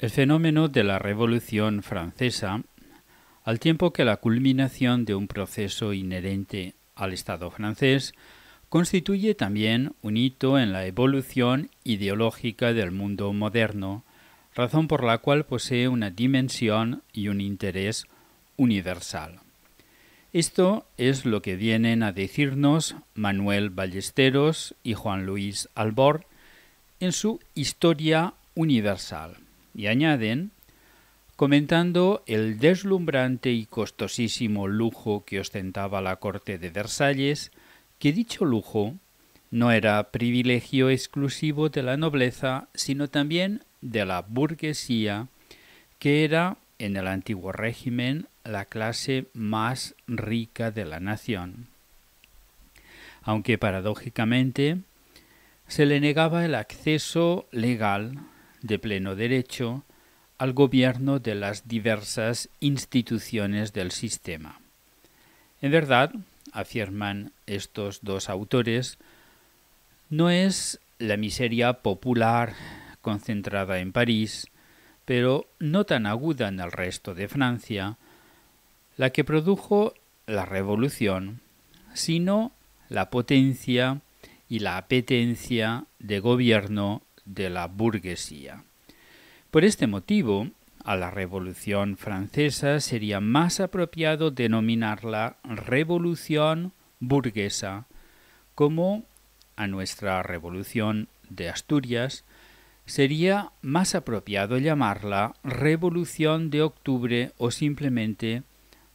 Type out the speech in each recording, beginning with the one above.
El fenómeno de la Revolución francesa, al tiempo que la culminación de un proceso inherente al Estado francés, constituye también un hito en la evolución ideológica del mundo moderno, razón por la cual posee una dimensión y un interés universal. Esto es lo que vienen a decirnos Manuel Ballesteros y Juan Luis Albor en su Historia Universal y añaden, comentando el deslumbrante y costosísimo lujo que ostentaba la corte de Versalles, que dicho lujo no era privilegio exclusivo de la nobleza, sino también de la burguesía, que era en el antiguo régimen la clase más rica de la nación. Aunque paradójicamente se le negaba el acceso legal de pleno derecho al gobierno de las diversas instituciones del sistema. En verdad, afirman estos dos autores, no es la miseria popular concentrada en París, pero no tan aguda en el resto de Francia, la que produjo la revolución, sino la potencia y la apetencia de gobierno de la burguesía. Por este motivo, a la Revolución Francesa sería más apropiado denominarla Revolución Burguesa, como a nuestra Revolución de Asturias sería más apropiado llamarla Revolución de Octubre o simplemente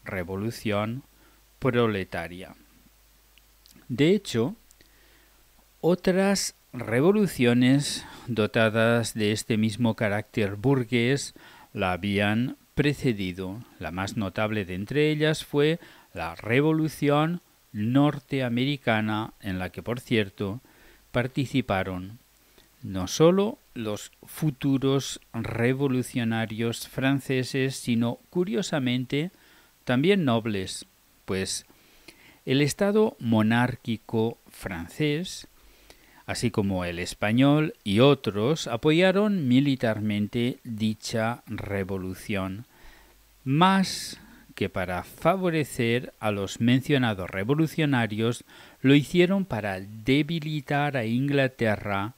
Revolución Proletaria. De hecho, otras revoluciones dotadas de este mismo carácter burgués la habían precedido. La más notable de entre ellas fue la Revolución norteamericana en la que, por cierto, participaron no sólo los futuros revolucionarios franceses, sino, curiosamente, también nobles, pues el Estado monárquico francés así como el español y otros, apoyaron militarmente dicha revolución, más que para favorecer a los mencionados revolucionarios, lo hicieron para debilitar a Inglaterra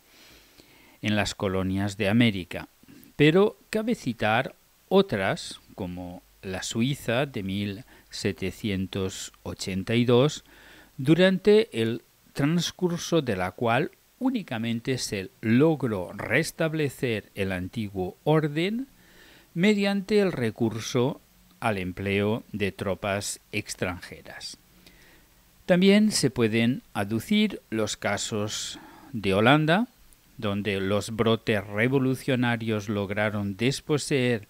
en las colonias de América. Pero cabe citar otras, como la Suiza de 1782, durante el transcurso de la cual únicamente se logró restablecer el antiguo orden mediante el recurso al empleo de tropas extranjeras. También se pueden aducir los casos de Holanda, donde los brotes revolucionarios lograron desposeer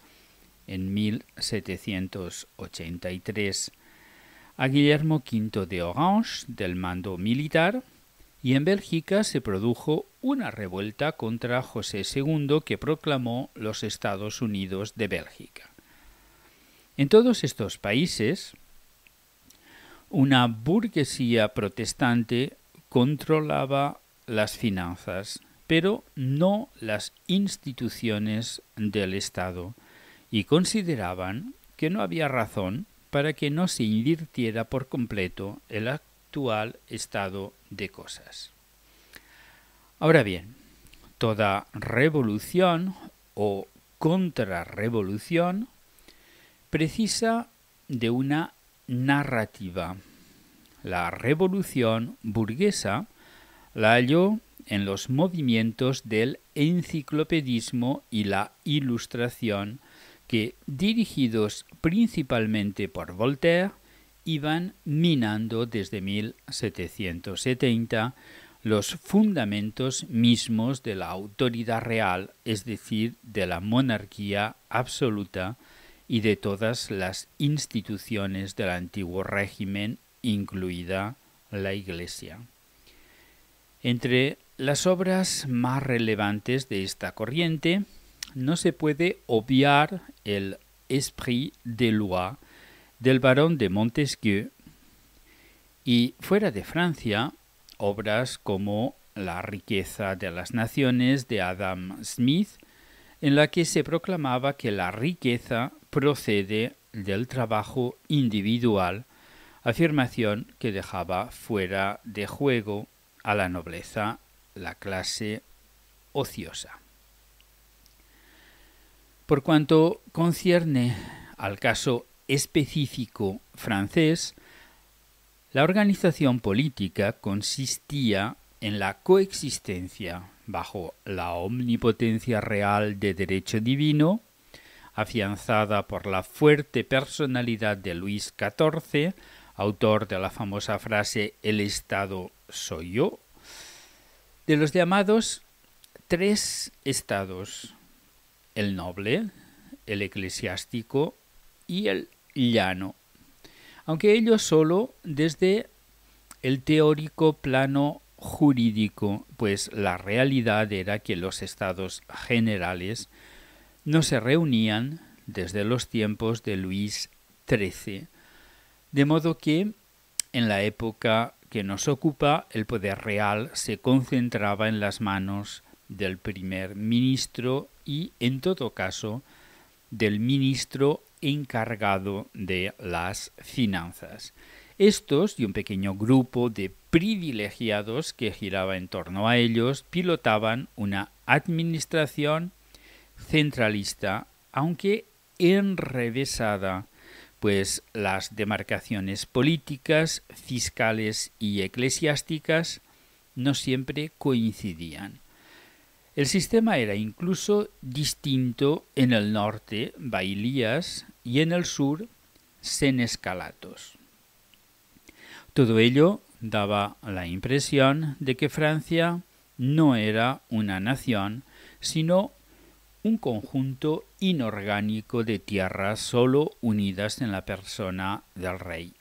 en 1783 a Guillermo V de Orange del mando militar y en Bélgica se produjo una revuelta contra José II que proclamó los Estados Unidos de Bélgica. En todos estos países, una burguesía protestante controlaba las finanzas, pero no las instituciones del Estado, y consideraban que no había razón para que no se invirtiera por completo el actual estado de cosas. Ahora bien, toda revolución o contrarrevolución precisa de una narrativa. La revolución burguesa la halló en los movimientos del enciclopedismo y la ilustración que, dirigidos principalmente por Voltaire, iban minando desde 1770 los fundamentos mismos de la autoridad real, es decir, de la monarquía absoluta y de todas las instituciones del antiguo régimen, incluida la Iglesia. Entre las obras más relevantes de esta corriente no se puede obviar el esprit de loi del barón de Montesquieu y fuera de Francia, obras como La riqueza de las naciones de Adam Smith, en la que se proclamaba que la riqueza procede del trabajo individual, afirmación que dejaba fuera de juego a la nobleza, la clase ociosa. Por cuanto concierne al caso específico francés, la organización política consistía en la coexistencia bajo la omnipotencia real de derecho divino, afianzada por la fuerte personalidad de Luis XIV, autor de la famosa frase El Estado soy yo, de los llamados tres estados el noble, el eclesiástico y el llano, aunque ello solo desde el teórico plano jurídico, pues la realidad era que los estados generales no se reunían desde los tiempos de Luis XIII, de modo que en la época que nos ocupa el poder real se concentraba en las manos del primer ministro y, en todo caso, del ministro encargado de las finanzas. Estos y un pequeño grupo de privilegiados que giraba en torno a ellos pilotaban una administración centralista, aunque enrevesada, pues las demarcaciones políticas, fiscales y eclesiásticas no siempre coincidían. El sistema era incluso distinto en el norte, bailías, y en el sur, senescalatos. Todo ello daba la impresión de que Francia no era una nación, sino un conjunto inorgánico de tierras solo unidas en la persona del rey.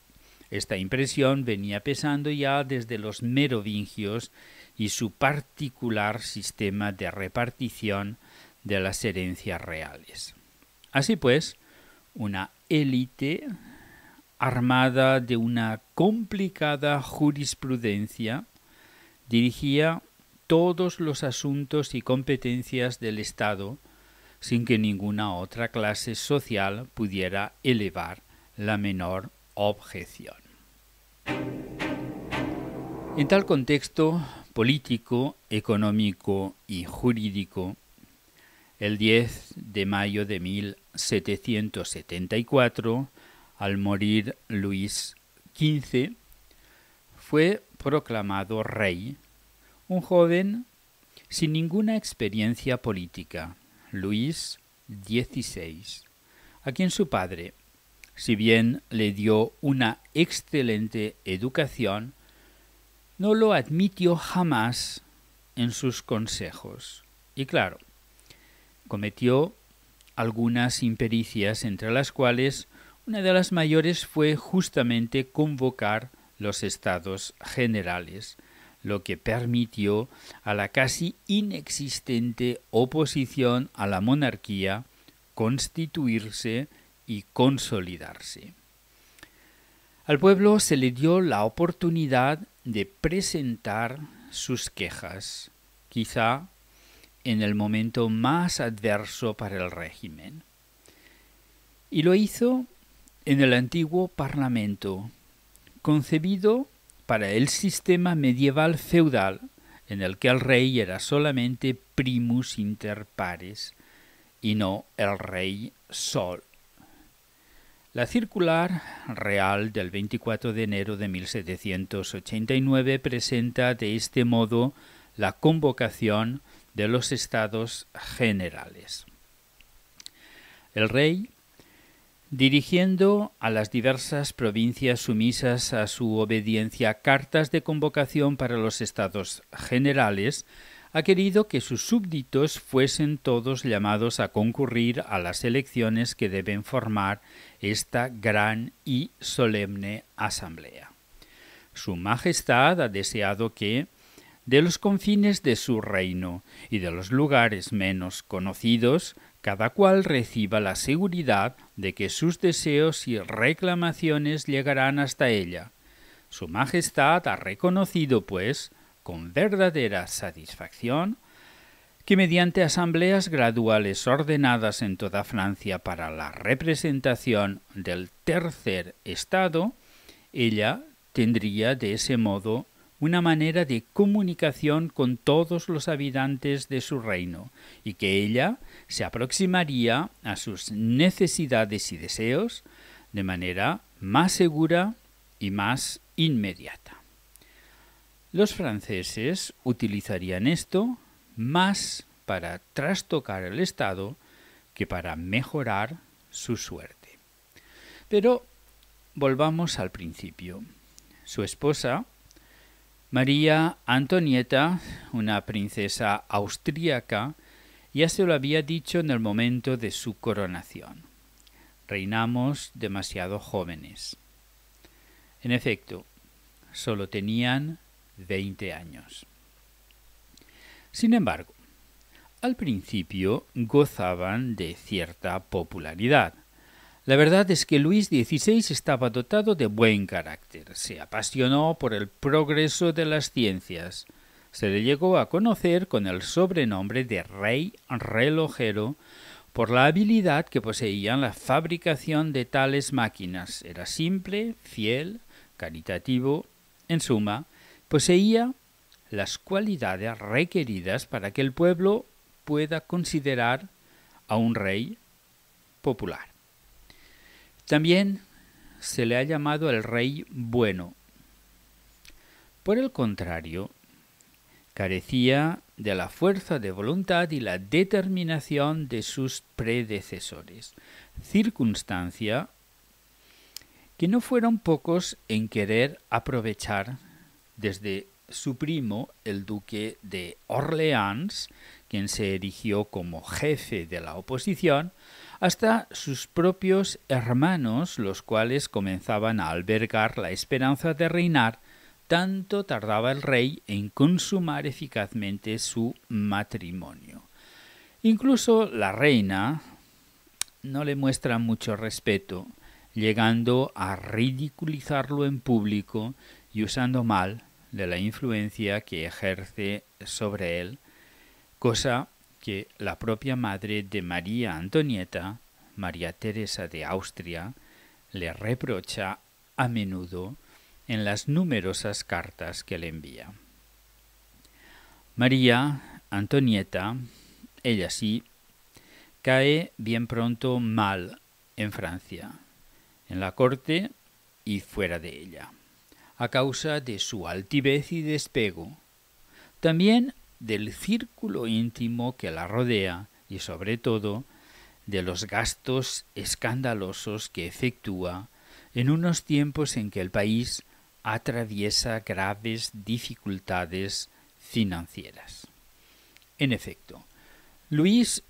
Esta impresión venía pesando ya desde los merovingios y su particular sistema de repartición de las herencias reales. Así pues, una élite armada de una complicada jurisprudencia dirigía todos los asuntos y competencias del Estado sin que ninguna otra clase social pudiera elevar la menor objeción. En tal contexto, político, económico y jurídico, el 10 de mayo de 1774, al morir Luis XV, fue proclamado rey, un joven sin ninguna experiencia política, Luis XVI, a quien su padre, si bien le dio una excelente educación, no lo admitió jamás en sus consejos. Y claro, cometió algunas impericias, entre las cuales una de las mayores fue justamente convocar los estados generales, lo que permitió a la casi inexistente oposición a la monarquía constituirse y consolidarse. Al pueblo se le dio la oportunidad de presentar sus quejas, quizá en el momento más adverso para el régimen. Y lo hizo en el antiguo Parlamento, concebido para el sistema medieval feudal, en el que el rey era solamente primus inter pares y no el rey sol. La circular real del 24 de enero de 1789 presenta de este modo la convocación de los estados generales. El rey, dirigiendo a las diversas provincias sumisas a su obediencia cartas de convocación para los estados generales, ha querido que sus súbditos fuesen todos llamados a concurrir a las elecciones que deben formar esta gran y solemne asamblea. Su Majestad ha deseado que, de los confines de su reino y de los lugares menos conocidos, cada cual reciba la seguridad de que sus deseos y reclamaciones llegarán hasta ella. Su Majestad ha reconocido, pues, con verdadera satisfacción, que mediante asambleas graduales ordenadas en toda Francia para la representación del tercer Estado, ella tendría de ese modo una manera de comunicación con todos los habitantes de su reino y que ella se aproximaría a sus necesidades y deseos de manera más segura y más inmediata. Los franceses utilizarían esto más para trastocar el Estado que para mejorar su suerte. Pero volvamos al principio. Su esposa, María Antonieta, una princesa austríaca, ya se lo había dicho en el momento de su coronación. Reinamos demasiado jóvenes. En efecto, solo tenían 20 años. Sin embargo, al principio gozaban de cierta popularidad. La verdad es que Luis XVI estaba dotado de buen carácter, se apasionó por el progreso de las ciencias, se le llegó a conocer con el sobrenombre de Rey Relojero por la habilidad que poseía en la fabricación de tales máquinas. Era simple, fiel, caritativo, en suma, poseía las cualidades requeridas para que el pueblo pueda considerar a un rey popular. También se le ha llamado el rey bueno. Por el contrario, carecía de la fuerza de voluntad y la determinación de sus predecesores, circunstancia que no fueron pocos en querer aprovechar desde su primo, el duque de Orleans, quien se erigió como jefe de la oposición, hasta sus propios hermanos, los cuales comenzaban a albergar la esperanza de reinar, tanto tardaba el rey en consumar eficazmente su matrimonio. Incluso la reina no le muestra mucho respeto, llegando a ridiculizarlo en público y usando mal de la influencia que ejerce sobre él, cosa que la propia madre de María Antonieta, María Teresa de Austria, le reprocha a menudo en las numerosas cartas que le envía. María Antonieta, ella sí, cae bien pronto mal en Francia, en la corte y fuera de ella causa de su altivez y despego, también del círculo íntimo que la rodea y sobre todo de los gastos escandalosos que efectúa en unos tiempos en que el país atraviesa graves dificultades financieras. En efecto, Luis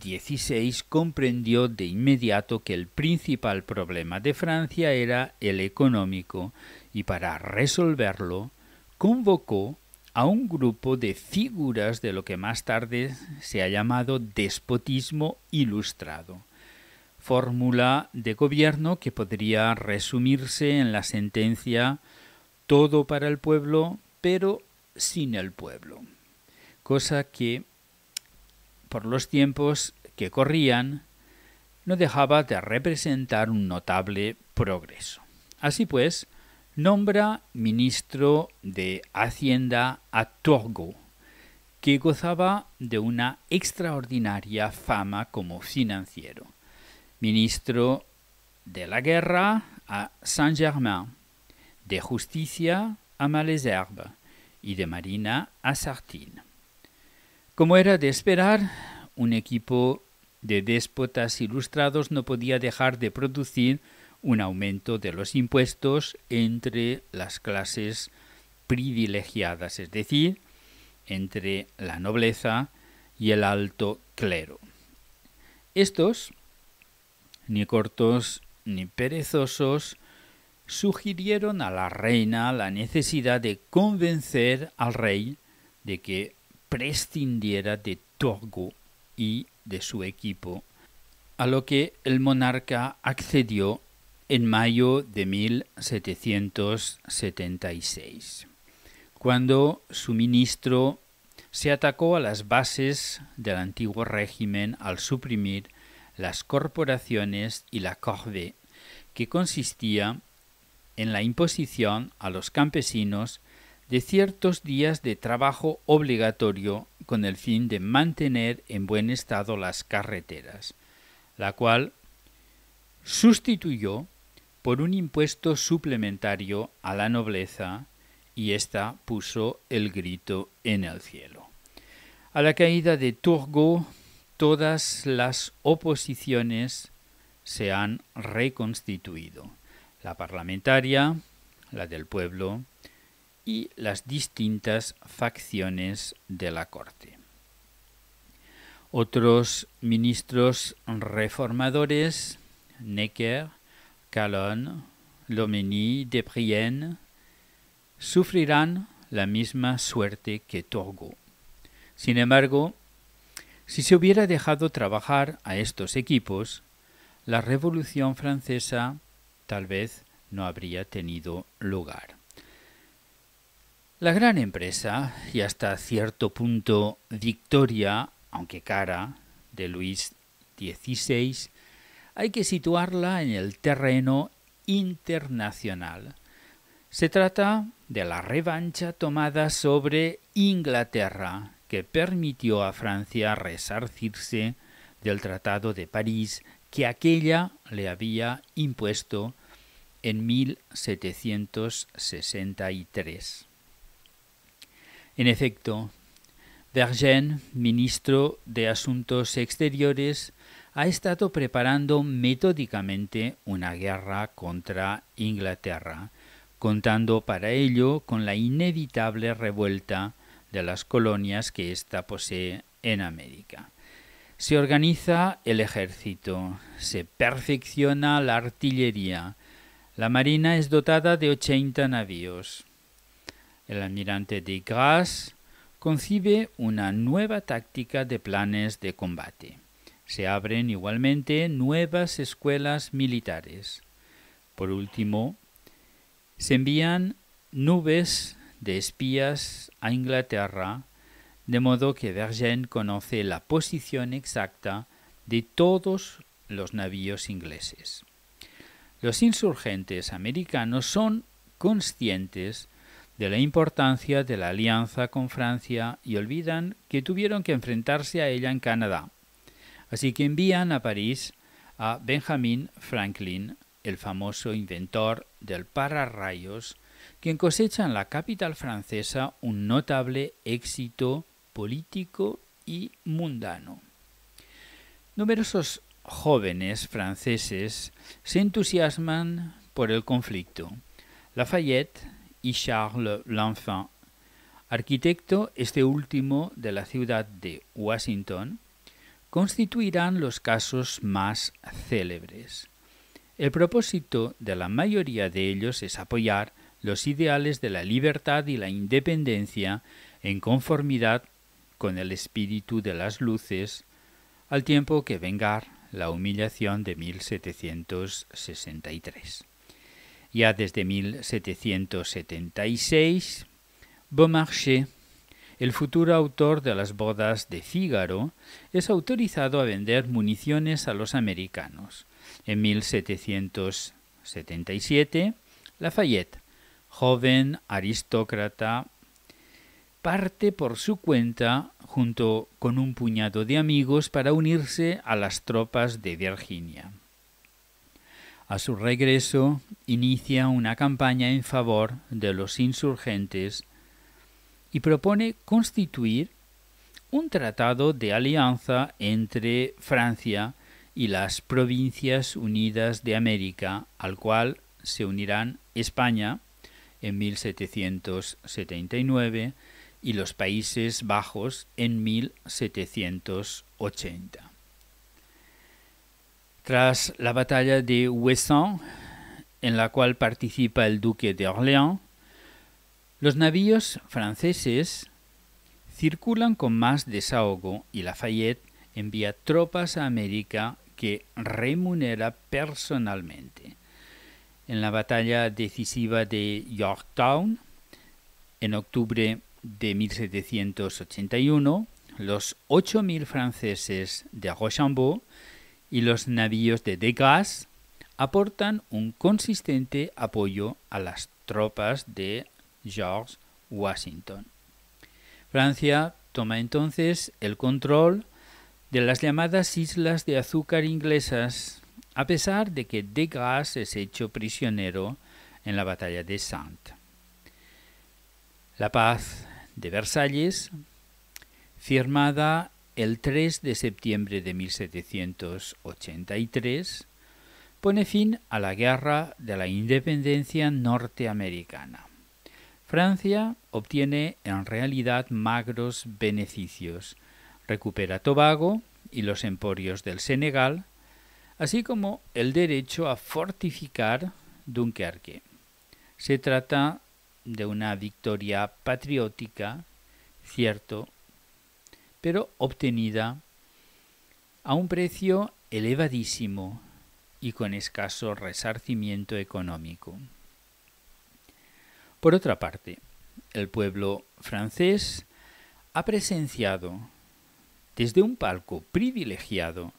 XVI comprendió de inmediato que el principal problema de Francia era el económico y para resolverlo convocó a un grupo de figuras de lo que más tarde se ha llamado despotismo ilustrado, fórmula de gobierno que podría resumirse en la sentencia todo para el pueblo, pero sin el pueblo, cosa que, por los tiempos que corrían, no dejaba de representar un notable progreso. Así pues, nombra ministro de Hacienda a Torgo, que gozaba de una extraordinaria fama como financiero, ministro de la guerra a Saint-Germain, de justicia a Malesherbes y de marina a Sartine. Como era de esperar, un equipo de déspotas ilustrados no podía dejar de producir un aumento de los impuestos entre las clases privilegiadas, es decir, entre la nobleza y el alto clero. Estos, ni cortos ni perezosos, sugirieron a la reina la necesidad de convencer al rey de que prescindiera de Togo y de su equipo, a lo que el monarca accedió en mayo de 1776, cuando su ministro se atacó a las bases del antiguo régimen al suprimir las corporaciones y la corvée, que consistía en la imposición a los campesinos de ciertos días de trabajo obligatorio con el fin de mantener en buen estado las carreteras, la cual sustituyó por un impuesto suplementario a la nobleza y ésta puso el grito en el cielo. A la caída de Turgot, todas las oposiciones se han reconstituido, la parlamentaria, la del pueblo y las distintas facciones de la corte. Otros ministros reformadores, Necker, Calonne, Loménie, Brienne sufrirán la misma suerte que Torgo. Sin embargo, si se hubiera dejado trabajar a estos equipos, la Revolución Francesa tal vez no habría tenido lugar. La gran empresa y hasta cierto punto victoria, aunque cara, de Luis XVI hay que situarla en el terreno internacional. Se trata de la revancha tomada sobre Inglaterra, que permitió a Francia resarcirse del Tratado de París que aquella le había impuesto en 1763. En efecto, Vergen, ministro de Asuntos Exteriores, ha estado preparando metódicamente una guerra contra Inglaterra, contando para ello con la inevitable revuelta de las colonias que ésta posee en América. Se organiza el ejército, se perfecciona la artillería, la marina es dotada de 80 navíos. El almirante de Grasse concibe una nueva táctica de planes de combate. Se abren igualmente nuevas escuelas militares. Por último, se envían nubes de espías a Inglaterra, de modo que Vergennes conoce la posición exacta de todos los navíos ingleses. Los insurgentes americanos son conscientes de la importancia de la alianza con Francia y olvidan que tuvieron que enfrentarse a ella en Canadá. Así que envían a París a Benjamin Franklin, el famoso inventor del pararrayos, quien cosecha en la capital francesa un notable éxito político y mundano. Numerosos jóvenes franceses se entusiasman por el conflicto. Lafayette y Charles L'Enfant, arquitecto este último de la ciudad de Washington, constituirán los casos más célebres. El propósito de la mayoría de ellos es apoyar los ideales de la libertad y la independencia en conformidad con el espíritu de las luces, al tiempo que vengar la humillación de 1763. Ya desde 1776, Beaumarchais el futuro autor de las bodas de Fígaro, es autorizado a vender municiones a los americanos. En 1777, Lafayette, joven aristócrata, parte por su cuenta junto con un puñado de amigos para unirse a las tropas de Virginia. A su regreso, inicia una campaña en favor de los insurgentes y propone constituir un tratado de alianza entre Francia y las Provincias Unidas de América, al cual se unirán España en 1779 y los Países Bajos en 1780. Tras la batalla de Ouessant, en la cual participa el duque de Orleans, los navíos franceses circulan con más desahogo y Lafayette envía tropas a América que remunera personalmente. En la batalla decisiva de Yorktown, en octubre de 1781, los 8.000 franceses de Rochambeau y los navíos de Degas aportan un consistente apoyo a las tropas de George Washington. Francia toma entonces el control de las llamadas Islas de Azúcar inglesas, a pesar de que Grasse es hecho prisionero en la batalla de Sainte. La paz de Versalles, firmada el 3 de septiembre de 1783, pone fin a la Guerra de la Independencia norteamericana. Francia obtiene en realidad magros beneficios. Recupera Tobago y los emporios del Senegal, así como el derecho a fortificar Dunkerque. Se trata de una victoria patriótica, cierto, pero obtenida a un precio elevadísimo y con escaso resarcimiento económico. Por otra parte, el pueblo francés ha presenciado desde un palco privilegiado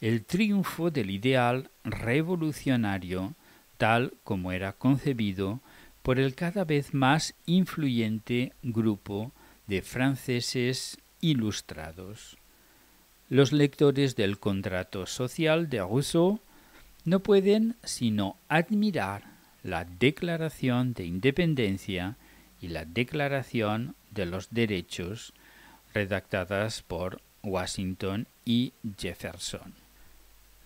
el triunfo del ideal revolucionario tal como era concebido por el cada vez más influyente grupo de franceses ilustrados. Los lectores del contrato social de Rousseau no pueden sino admirar la Declaración de Independencia y la Declaración de los Derechos redactadas por Washington y Jefferson.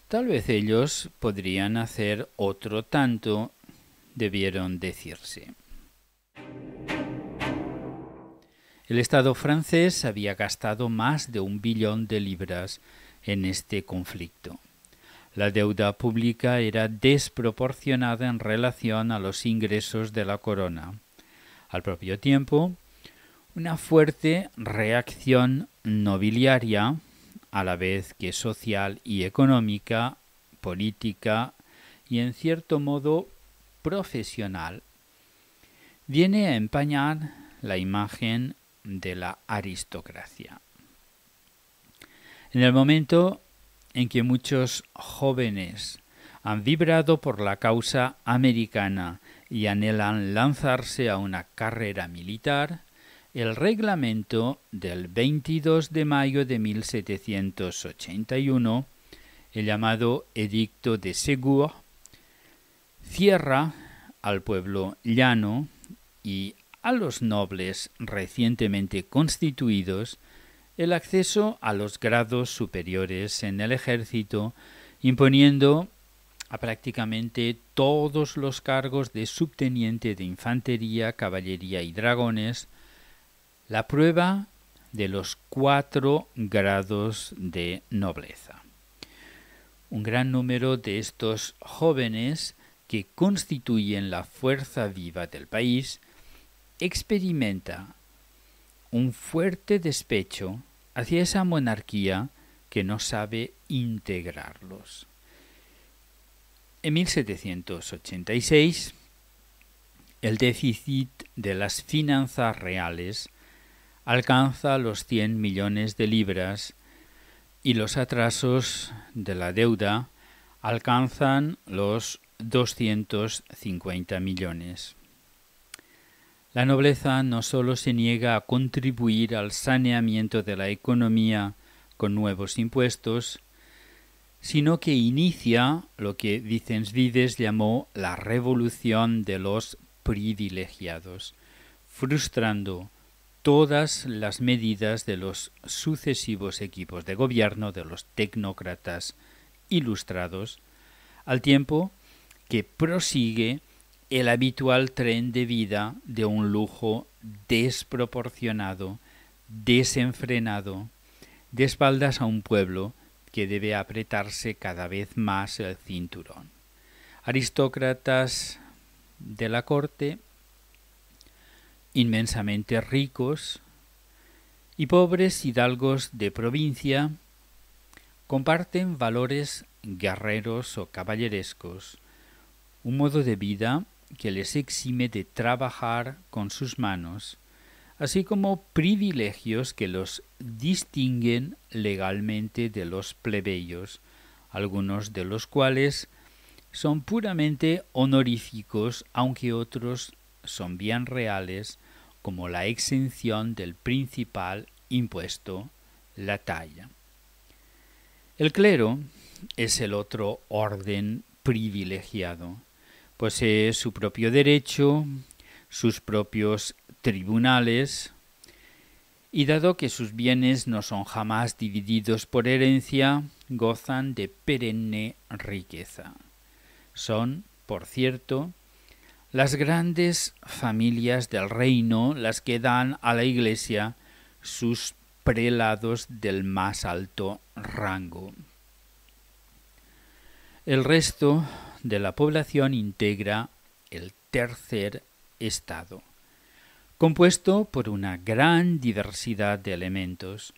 Tal vez ellos podrían hacer otro tanto, debieron decirse. El Estado francés había gastado más de un billón de libras en este conflicto. La deuda pública era desproporcionada en relación a los ingresos de la corona. Al propio tiempo, una fuerte reacción nobiliaria, a la vez que social y económica, política y en cierto modo profesional, viene a empañar la imagen de la aristocracia. En el momento en que muchos jóvenes han vibrado por la causa americana y anhelan lanzarse a una carrera militar, el reglamento del 22 de mayo de 1781, el llamado Edicto de Segur, cierra al pueblo llano y a los nobles recientemente constituidos el acceso a los grados superiores en el ejército, imponiendo a prácticamente todos los cargos de subteniente de infantería, caballería y dragones, la prueba de los cuatro grados de nobleza. Un gran número de estos jóvenes que constituyen la fuerza viva del país experimenta un fuerte despecho hacia esa monarquía que no sabe integrarlos. En 1786, el déficit de las finanzas reales alcanza los 100 millones de libras y los atrasos de la deuda alcanzan los 250 millones. La nobleza no solo se niega a contribuir al saneamiento de la economía con nuevos impuestos, sino que inicia lo que Vicensvides llamó la revolución de los privilegiados, frustrando todas las medidas de los sucesivos equipos de gobierno de los tecnócratas ilustrados, al tiempo que prosigue el habitual tren de vida de un lujo desproporcionado, desenfrenado, de espaldas a un pueblo que debe apretarse cada vez más el cinturón. Aristócratas de la corte, inmensamente ricos, y pobres hidalgos de provincia, comparten valores guerreros o caballerescos, un modo de vida que les exime de trabajar con sus manos, así como privilegios que los distinguen legalmente de los plebeyos, algunos de los cuales son puramente honoríficos, aunque otros son bien reales, como la exención del principal impuesto, la talla. El clero es el otro orden privilegiado posee pues, eh, su propio derecho, sus propios tribunales, y dado que sus bienes no son jamás divididos por herencia, gozan de perenne riqueza. Son, por cierto, las grandes familias del reino las que dan a la Iglesia sus prelados del más alto rango. El resto de la población integra el tercer estado, compuesto por una gran diversidad de elementos,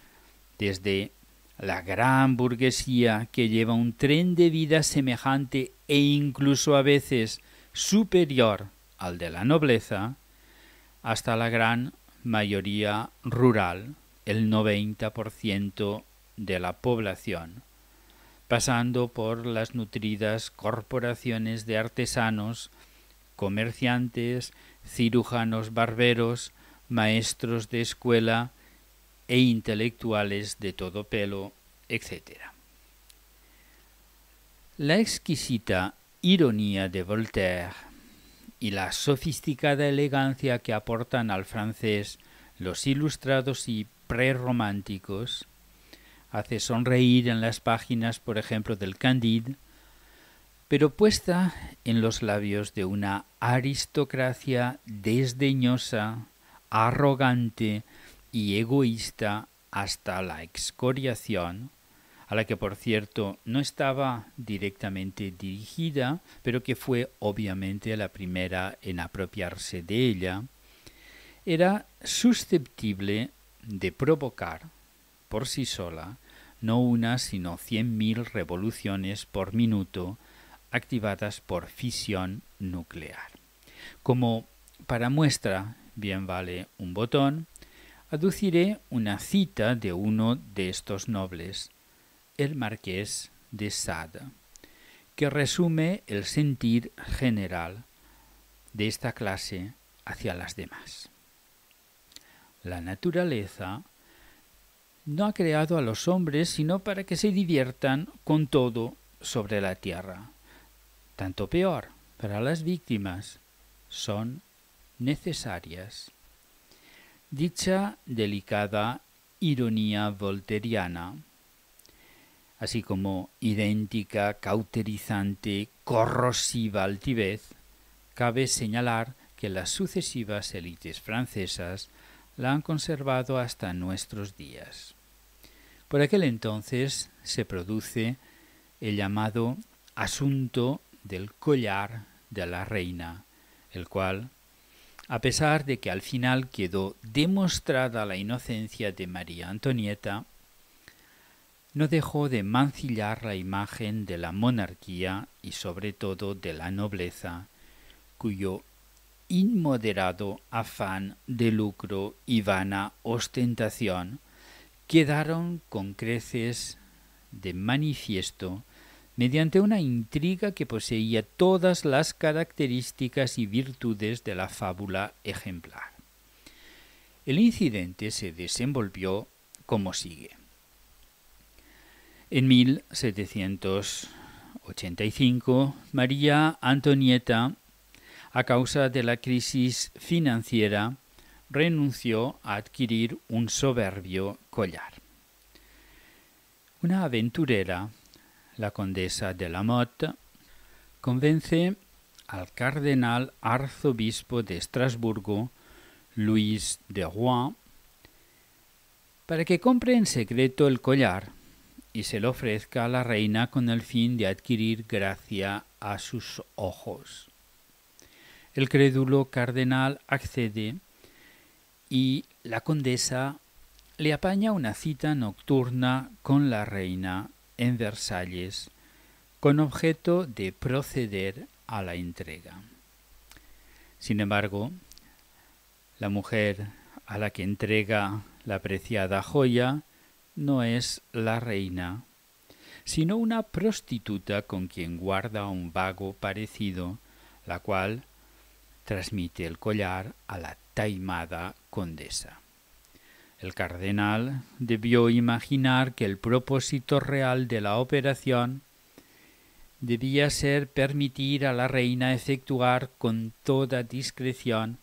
desde la gran burguesía que lleva un tren de vida semejante e incluso a veces superior al de la nobleza, hasta la gran mayoría rural, el 90% de la población, pasando por las nutridas corporaciones de artesanos, comerciantes, cirujanos barberos, maestros de escuela e intelectuales de todo pelo, etc. La exquisita ironía de Voltaire y la sofisticada elegancia que aportan al francés los ilustrados y prerrománticos hace sonreír en las páginas, por ejemplo, del Candide, pero puesta en los labios de una aristocracia desdeñosa, arrogante y egoísta hasta la excoriación, a la que por cierto no estaba directamente dirigida, pero que fue obviamente la primera en apropiarse de ella, era susceptible de provocar por sí sola no una sino cien mil revoluciones por minuto activadas por fisión nuclear. Como para muestra bien vale un botón, aduciré una cita de uno de estos nobles, el marqués de Sade, que resume el sentir general de esta clase hacia las demás. La naturaleza no ha creado a los hombres sino para que se diviertan con todo sobre la tierra. Tanto peor para las víctimas son necesarias. Dicha delicada ironía volteriana, así como idéntica, cauterizante, corrosiva altivez, cabe señalar que las sucesivas élites francesas la han conservado hasta nuestros días. Por aquel entonces se produce el llamado asunto del collar de la reina, el cual, a pesar de que al final quedó demostrada la inocencia de María Antonieta, no dejó de mancillar la imagen de la monarquía y sobre todo de la nobleza, cuyo inmoderado afán de lucro y vana ostentación quedaron con creces de manifiesto mediante una intriga que poseía todas las características y virtudes de la fábula ejemplar. El incidente se desenvolvió como sigue. En 1785, María Antonieta, a causa de la crisis financiera, renunció a adquirir un soberbio collar. Una aventurera, la condesa de la Motte, convence al cardenal arzobispo de Estrasburgo, Luis de Rouen, para que compre en secreto el collar y se lo ofrezca a la reina con el fin de adquirir gracia a sus ojos. El crédulo cardenal accede y la condesa le apaña una cita nocturna con la reina en Versalles con objeto de proceder a la entrega. Sin embargo, la mujer a la que entrega la preciada joya no es la reina, sino una prostituta con quien guarda un vago parecido, la cual transmite el collar a la taimada condesa. El cardenal debió imaginar que el propósito real de la operación debía ser permitir a la reina efectuar con toda discreción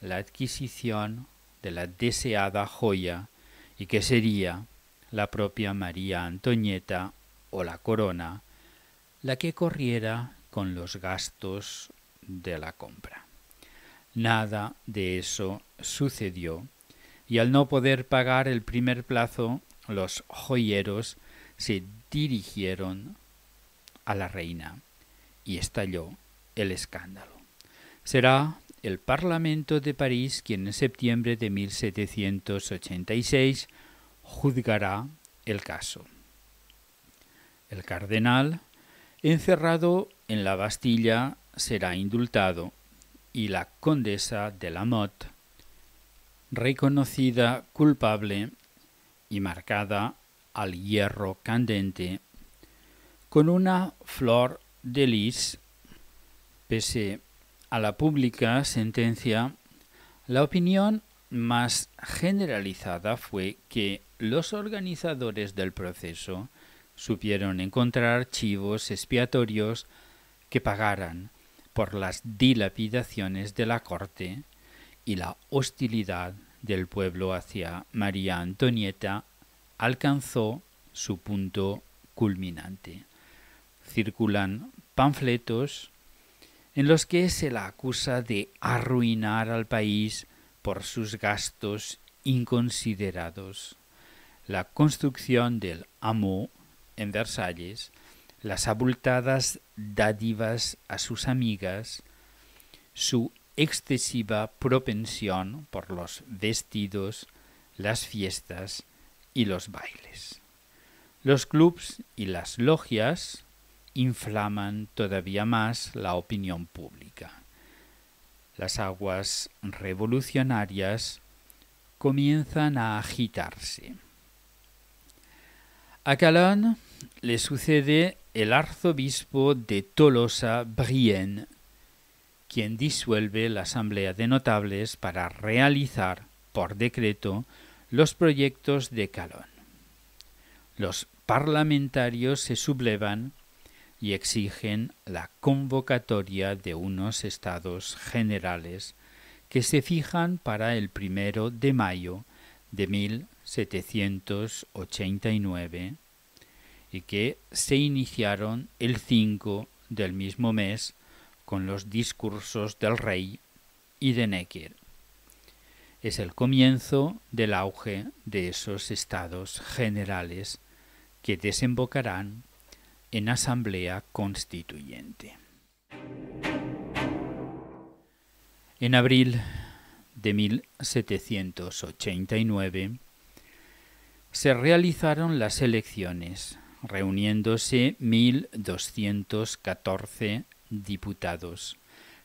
la adquisición de la deseada joya y que sería la propia María Antonieta o la corona la que corriera con los gastos de la compra. Nada de eso sucedió y al no poder pagar el primer plazo, los joyeros se dirigieron a la reina y estalló el escándalo. Será el Parlamento de París quien en septiembre de 1786 juzgará el caso. El cardenal, encerrado en la Bastilla, será indultado y la condesa de la Lamotte reconocida culpable y marcada al hierro candente con una flor de lis. Pese a la pública sentencia, la opinión más generalizada fue que los organizadores del proceso supieron encontrar archivos expiatorios que pagaran por las dilapidaciones de la corte y la hostilidad del pueblo hacia María Antonieta alcanzó su punto culminante. Circulan panfletos en los que se la acusa de arruinar al país por sus gastos inconsiderados. La construcción del amo en Versalles, las abultadas dádivas a sus amigas, su excesiva propensión por los vestidos, las fiestas y los bailes. Los clubs y las logias inflaman todavía más la opinión pública. Las aguas revolucionarias comienzan a agitarse. A Calón le sucede el arzobispo de Tolosa, Brienne quien disuelve la Asamblea de Notables para realizar, por decreto, los proyectos de Calón. Los parlamentarios se sublevan y exigen la convocatoria de unos estados generales que se fijan para el primero de mayo de 1789 y que se iniciaron el 5 del mismo mes con los discursos del rey y de Necker. Es el comienzo del auge de esos estados generales que desembocarán en asamblea constituyente. En abril de 1789 se realizaron las elecciones, reuniéndose 1.214 diputados,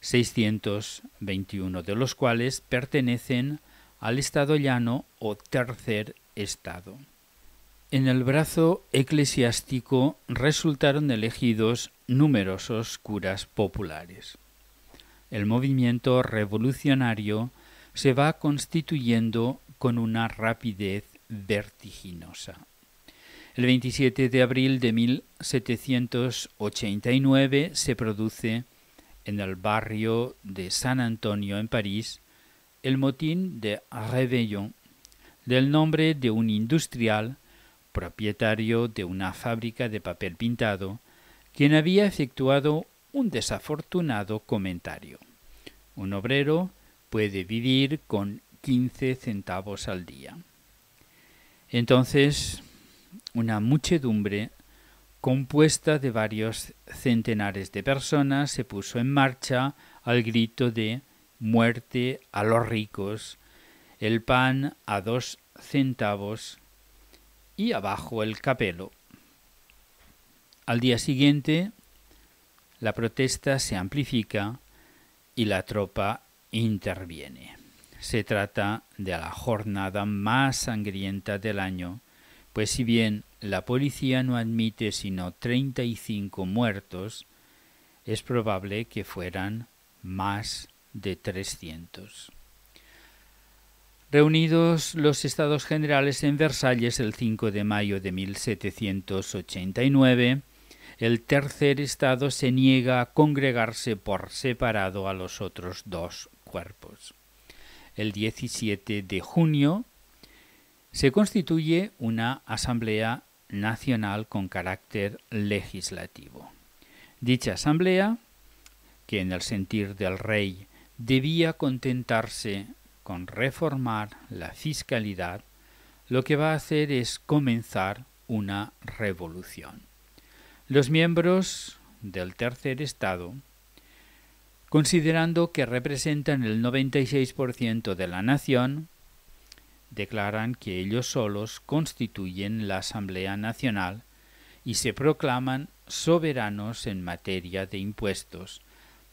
621 de los cuales pertenecen al Estado llano o tercer Estado. En el brazo eclesiástico resultaron elegidos numerosos curas populares. El movimiento revolucionario se va constituyendo con una rapidez vertiginosa. El 27 de abril de 1789 se produce en el barrio de San Antonio en París el motín de Réveillon, del nombre de un industrial propietario de una fábrica de papel pintado, quien había efectuado un desafortunado comentario. Un obrero puede vivir con 15 centavos al día. Entonces, una muchedumbre compuesta de varios centenares de personas se puso en marcha al grito de muerte a los ricos, el pan a dos centavos y abajo el capelo. Al día siguiente, la protesta se amplifica y la tropa interviene. Se trata de la jornada más sangrienta del año pues si bien la policía no admite sino 35 muertos, es probable que fueran más de 300. Reunidos los estados generales en Versalles el 5 de mayo de 1789, el tercer estado se niega a congregarse por separado a los otros dos cuerpos. El 17 de junio se constituye una Asamblea Nacional con carácter legislativo. Dicha Asamblea, que en el sentir del rey debía contentarse con reformar la fiscalidad, lo que va a hacer es comenzar una revolución. Los miembros del tercer estado, considerando que representan el 96% de la nación, declaran que ellos solos constituyen la Asamblea Nacional y se proclaman soberanos en materia de impuestos,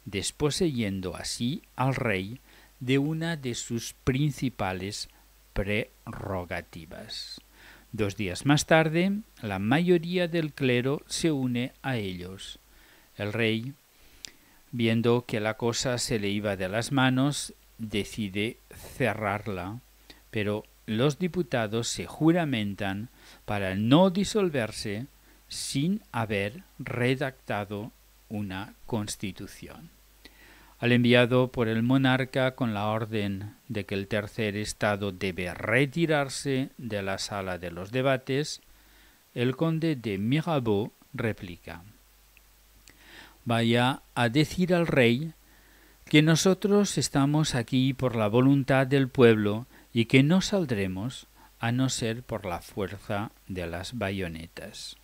desposeyendo así al rey de una de sus principales prerrogativas. Dos días más tarde, la mayoría del clero se une a ellos. El rey, viendo que la cosa se le iba de las manos, decide cerrarla pero los diputados se juramentan para no disolverse sin haber redactado una constitución. Al enviado por el monarca con la orden de que el tercer estado debe retirarse de la sala de los debates, el conde de Mirabeau replica Vaya a decir al rey que nosotros estamos aquí por la voluntad del pueblo y que no saldremos a no ser por la fuerza de las bayonetas.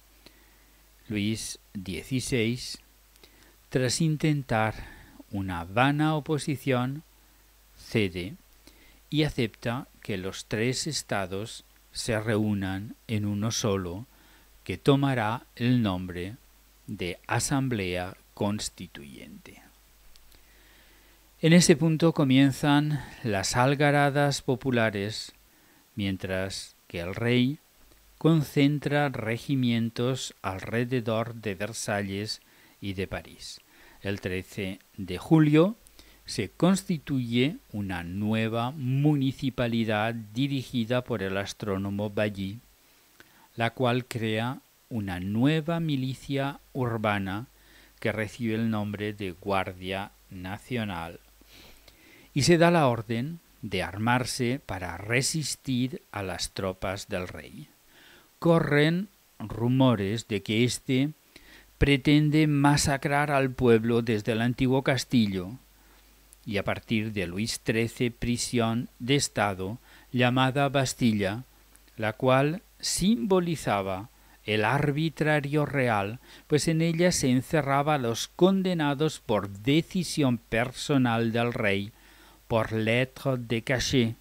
Luis XVI, tras intentar una vana oposición, cede y acepta que los tres estados se reúnan en uno solo, que tomará el nombre de Asamblea Constituyente. En ese punto comienzan las algaradas populares, mientras que el rey concentra regimientos alrededor de Versalles y de París. El 13 de julio se constituye una nueva municipalidad dirigida por el astrónomo Bailly, la cual crea una nueva milicia urbana que recibe el nombre de Guardia Nacional y se da la orden de armarse para resistir a las tropas del rey. Corren rumores de que éste pretende masacrar al pueblo desde el antiguo castillo y a partir de Luis XIII prisión de Estado llamada Bastilla, la cual simbolizaba el arbitrario real, pues en ella se encerraba los condenados por decisión personal del rey por Lettre de cachet,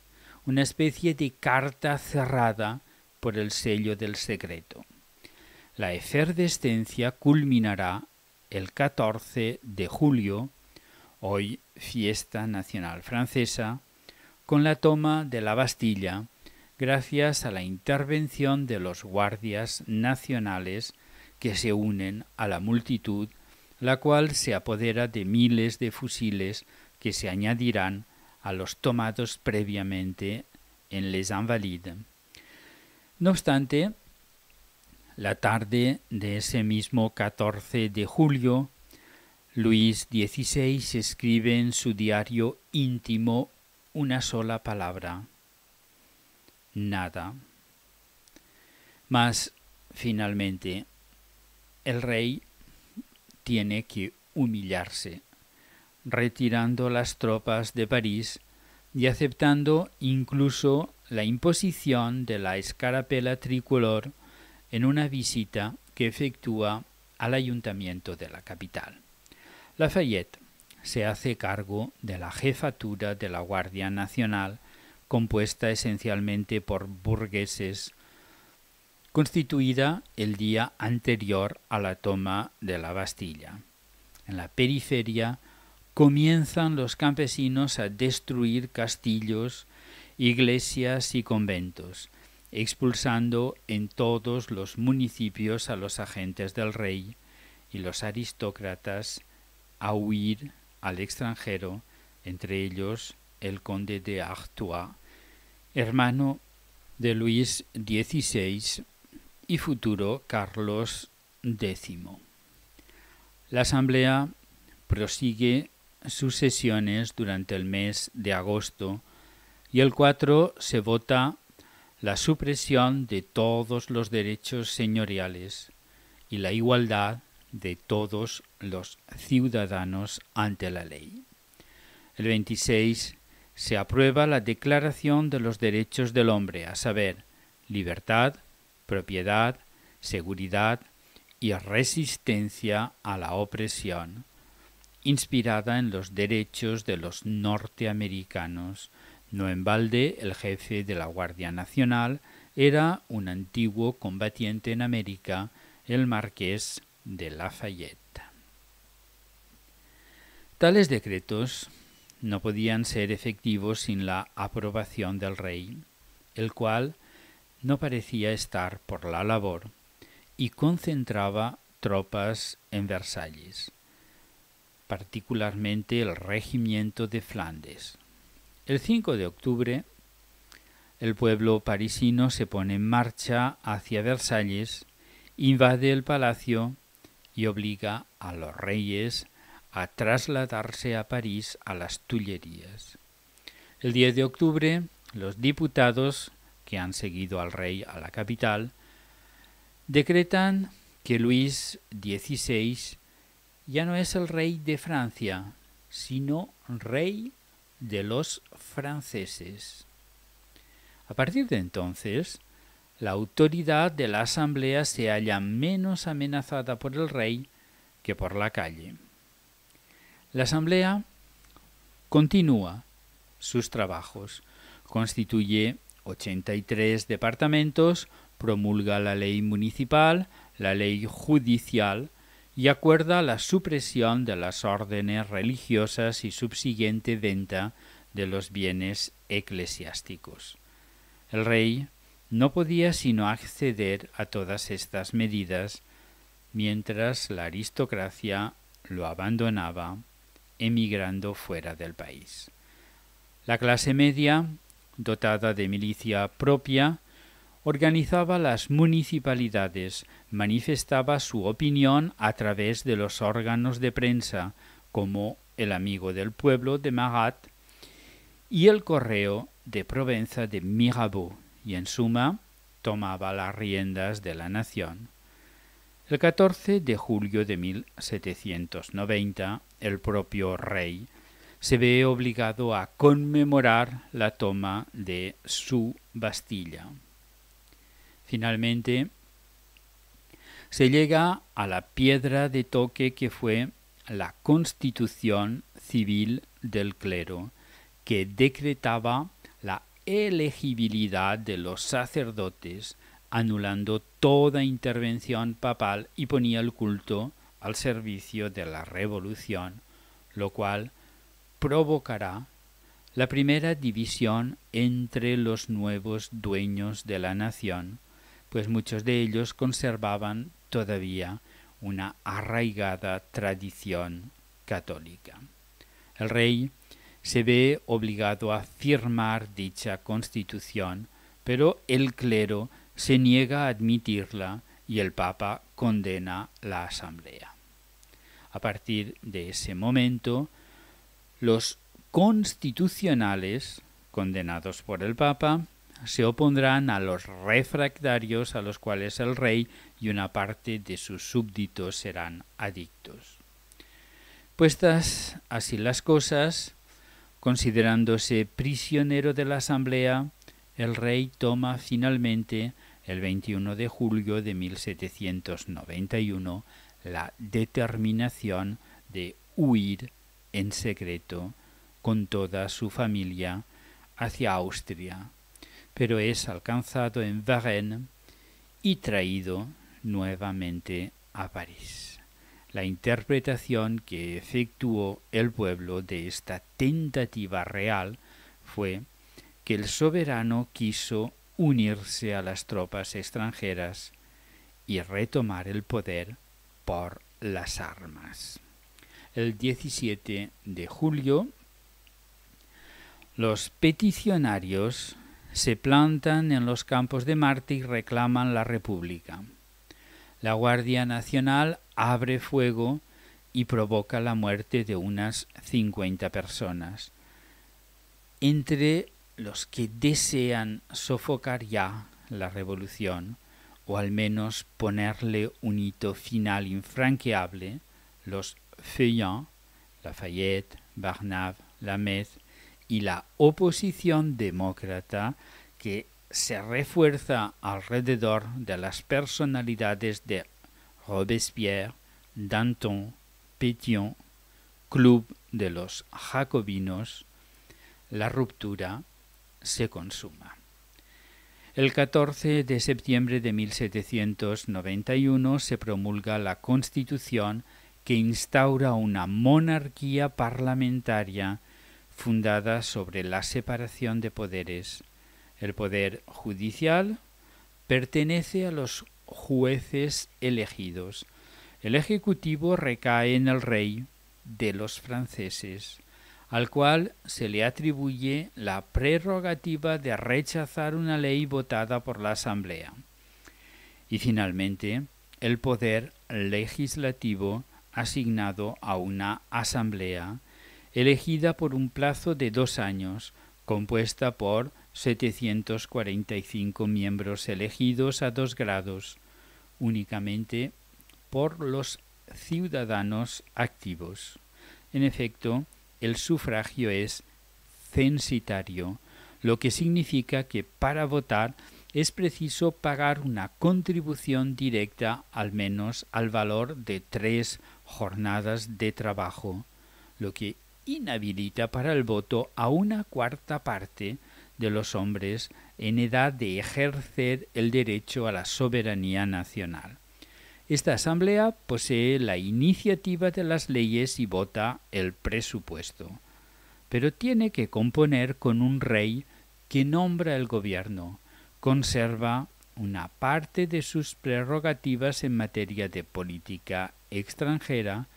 una especie de carta cerrada por el sello del secreto. La efervescencia culminará el 14 de julio, hoy fiesta nacional francesa, con la toma de la Bastilla, gracias a la intervención de los guardias nacionales que se unen a la multitud, la cual se apodera de miles de fusiles que se añadirán a los tomados previamente en Les Invalides. No obstante, la tarde de ese mismo 14 de julio, Luis XVI escribe en su diario íntimo una sola palabra, nada. Mas, finalmente, el rey tiene que humillarse retirando las tropas de París y aceptando incluso la imposición de la escarapela tricolor en una visita que efectúa al ayuntamiento de la capital. Lafayette se hace cargo de la jefatura de la Guardia Nacional, compuesta esencialmente por burgueses, constituida el día anterior a la toma de la Bastilla. En la periferia, comienzan los campesinos a destruir castillos, iglesias y conventos, expulsando en todos los municipios a los agentes del rey y los aristócratas a huir al extranjero, entre ellos el conde de Artois, hermano de Luis XVI y futuro Carlos X. La asamblea prosigue sus sesiones durante el mes de agosto y el 4 se vota la supresión de todos los derechos señoriales y la igualdad de todos los ciudadanos ante la ley. El 26 se aprueba la Declaración de los Derechos del Hombre, a saber, libertad, propiedad, seguridad y resistencia a la opresión inspirada en los derechos de los norteamericanos. No en balde, el jefe de la Guardia Nacional era un antiguo combatiente en América, el marqués de Lafayette. Tales decretos no podían ser efectivos sin la aprobación del rey, el cual no parecía estar por la labor y concentraba tropas en Versalles particularmente el regimiento de Flandes. El 5 de octubre, el pueblo parisino se pone en marcha hacia Versalles, invade el palacio y obliga a los reyes a trasladarse a París a las Tullerías. El 10 de octubre, los diputados que han seguido al rey a la capital decretan que Luis XVI ya no es el rey de Francia, sino rey de los franceses. A partir de entonces, la autoridad de la asamblea se halla menos amenazada por el rey que por la calle. La asamblea continúa sus trabajos, constituye 83 departamentos, promulga la ley municipal, la ley judicial, y acuerda la supresión de las órdenes religiosas y subsiguiente venta de los bienes eclesiásticos. El rey no podía sino acceder a todas estas medidas mientras la aristocracia lo abandonaba emigrando fuera del país. La clase media, dotada de milicia propia, organizaba las municipalidades manifestaba su opinión a través de los órganos de prensa, como El Amigo del Pueblo de Marat y el Correo de Provenza de Mirabeau, y en suma tomaba las riendas de la nación. El 14 de julio de 1790, el propio rey se ve obligado a conmemorar la toma de su Bastilla. Finalmente, se llega a la piedra de toque que fue la constitución civil del clero, que decretaba la elegibilidad de los sacerdotes, anulando toda intervención papal y ponía el culto al servicio de la revolución, lo cual provocará la primera división entre los nuevos dueños de la nación, pues muchos de ellos conservaban todavía una arraigada tradición católica. El rey se ve obligado a firmar dicha constitución, pero el clero se niega a admitirla y el Papa condena la asamblea. A partir de ese momento, los constitucionales, condenados por el Papa, se opondrán a los refractarios a los cuales el rey y una parte de sus súbditos serán adictos. Puestas así las cosas, considerándose prisionero de la asamblea, el rey toma finalmente el 21 de julio de 1791 la determinación de huir en secreto con toda su familia hacia Austria pero es alcanzado en Varennes y traído nuevamente a París. La interpretación que efectuó el pueblo de esta tentativa real fue que el soberano quiso unirse a las tropas extranjeras y retomar el poder por las armas. El 17 de julio, los peticionarios se plantan en los campos de Marte y reclaman la República. La Guardia Nacional abre fuego y provoca la muerte de unas 50 personas. Entre los que desean sofocar ya la revolución, o al menos ponerle un hito final infranqueable, los Feuillants, Lafayette, Barnave, Lameth, y la oposición demócrata que se refuerza alrededor de las personalidades de Robespierre, Danton, Pétion, Club de los Jacobinos, la ruptura se consuma. El 14 de septiembre de 1791 se promulga la Constitución que instaura una monarquía parlamentaria fundada sobre la separación de poderes. El poder judicial pertenece a los jueces elegidos. El ejecutivo recae en el rey de los franceses, al cual se le atribuye la prerrogativa de rechazar una ley votada por la Asamblea. Y finalmente, el poder legislativo asignado a una Asamblea elegida por un plazo de dos años, compuesta por 745 miembros elegidos a dos grados, únicamente por los ciudadanos activos. En efecto, el sufragio es censitario, lo que significa que para votar es preciso pagar una contribución directa al menos al valor de tres jornadas de trabajo, lo que inhabilita para el voto a una cuarta parte de los hombres en edad de ejercer el derecho a la soberanía nacional. Esta Asamblea posee la iniciativa de las leyes y vota el presupuesto, pero tiene que componer con un rey que nombra el gobierno, conserva una parte de sus prerrogativas en materia de política extranjera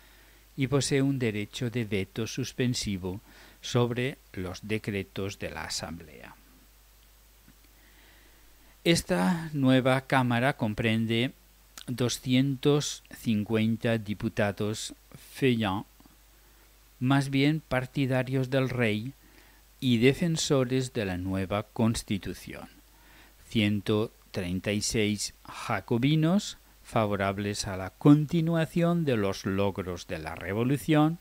y posee un derecho de veto suspensivo sobre los decretos de la Asamblea. Esta nueva Cámara comprende 250 diputados feuillants, más bien partidarios del rey y defensores de la nueva Constitución, 136 jacobinos, favorables a la continuación de los logros de la Revolución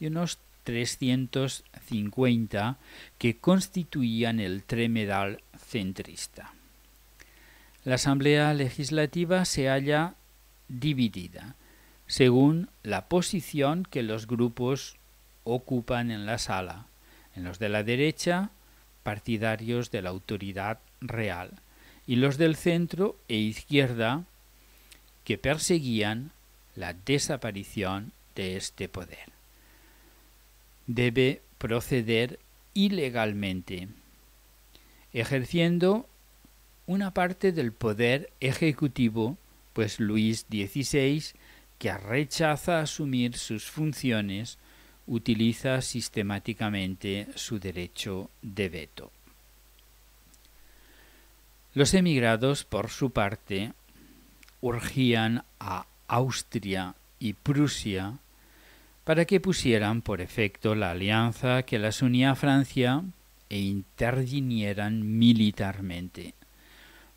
y unos 350 que constituían el tremedal centrista. La Asamblea Legislativa se halla dividida según la posición que los grupos ocupan en la sala. En los de la derecha, partidarios de la autoridad real, y los del centro e izquierda, que perseguían la desaparición de este poder. Debe proceder ilegalmente, ejerciendo una parte del poder ejecutivo, pues Luis XVI, que rechaza asumir sus funciones, utiliza sistemáticamente su derecho de veto. Los emigrados, por su parte, urgían a Austria y Prusia para que pusieran por efecto la alianza que las unía a Francia e intervinieran militarmente.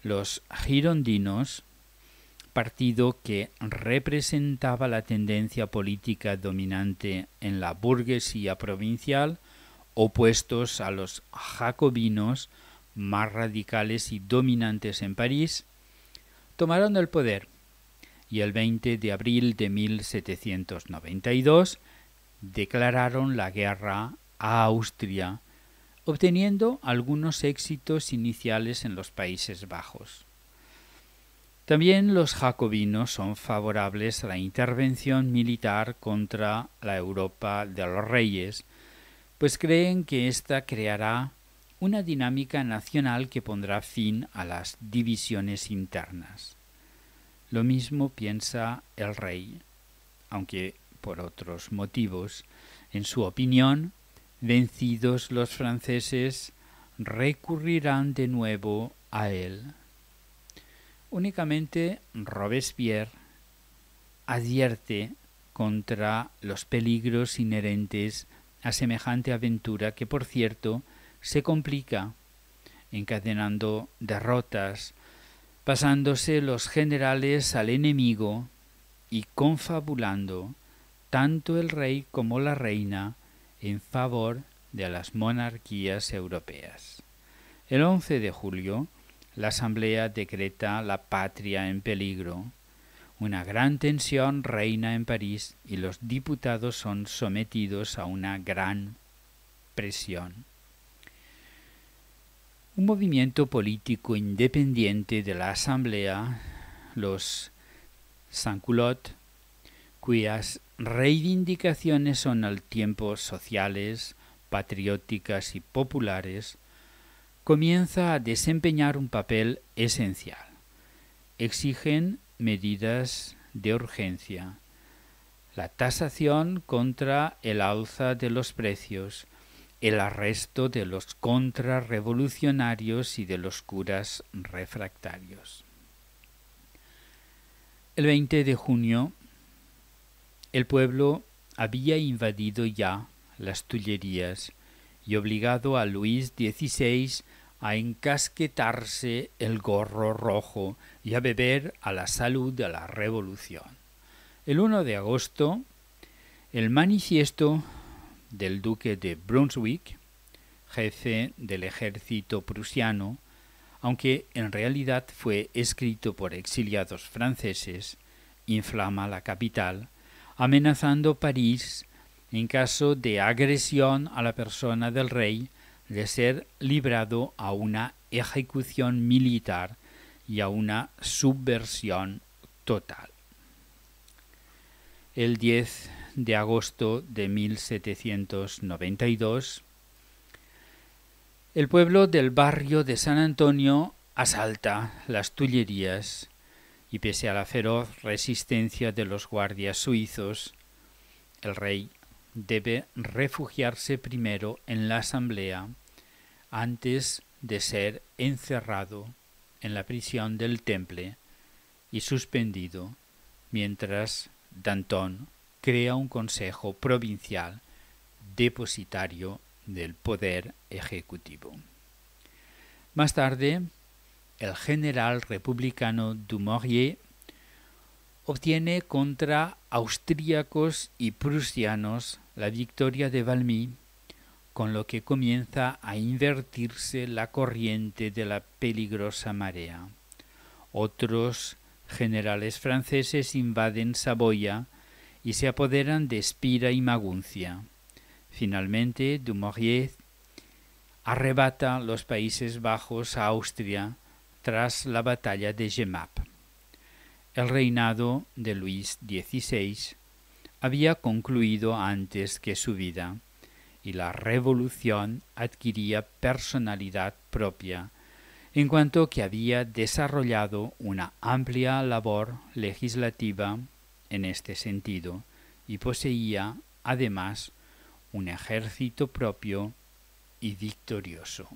Los girondinos, partido que representaba la tendencia política dominante en la burguesía provincial, opuestos a los jacobinos más radicales y dominantes en París, tomaron el poder y el 20 de abril de 1792 declararon la guerra a Austria, obteniendo algunos éxitos iniciales en los Países Bajos. También los jacobinos son favorables a la intervención militar contra la Europa de los reyes, pues creen que ésta creará una dinámica nacional que pondrá fin a las divisiones internas. Lo mismo piensa el rey, aunque por otros motivos. En su opinión, vencidos los franceses, recurrirán de nuevo a él. Únicamente Robespierre advierte contra los peligros inherentes a semejante aventura que, por cierto, se complica, encadenando derrotas, pasándose los generales al enemigo y confabulando tanto el rey como la reina en favor de las monarquías europeas. El 11 de julio, la Asamblea decreta la patria en peligro. Una gran tensión reina en París y los diputados son sometidos a una gran presión. Un movimiento político independiente de la Asamblea, los culottes cuyas reivindicaciones son al tiempo sociales, patrióticas y populares, comienza a desempeñar un papel esencial. Exigen medidas de urgencia, la tasación contra el alza de los precios, el arresto de los contrarrevolucionarios y de los curas refractarios. El 20 de junio, el pueblo había invadido ya las Tullerías y obligado a Luis XVI a encasquetarse el gorro rojo y a beber a la salud de la revolución. El 1 de agosto, el manifiesto del duque de Brunswick, jefe del ejército prusiano, aunque en realidad fue escrito por exiliados franceses, inflama la capital, amenazando París en caso de agresión a la persona del rey de ser librado a una ejecución militar y a una subversión total. El 10 de agosto de 1792, el pueblo del barrio de San Antonio asalta las Tullerías y pese a la feroz resistencia de los guardias suizos, el rey debe refugiarse primero en la asamblea antes de ser encerrado en la prisión del Temple y suspendido mientras Danton crea un Consejo Provincial depositario del Poder Ejecutivo. Más tarde, el general republicano Dumouriez obtiene contra austríacos y prusianos la victoria de Valmy, con lo que comienza a invertirse la corriente de la peligrosa marea. Otros generales franceses invaden Saboya y se apoderan de Espira y Maguncia. Finalmente, Dumouriez arrebata los Países Bajos a Austria tras la batalla de Gemap. El reinado de Luis XVI había concluido antes que su vida y la revolución adquiría personalidad propia, en cuanto que había desarrollado una amplia labor legislativa en este sentido y poseía además un ejército propio y victorioso.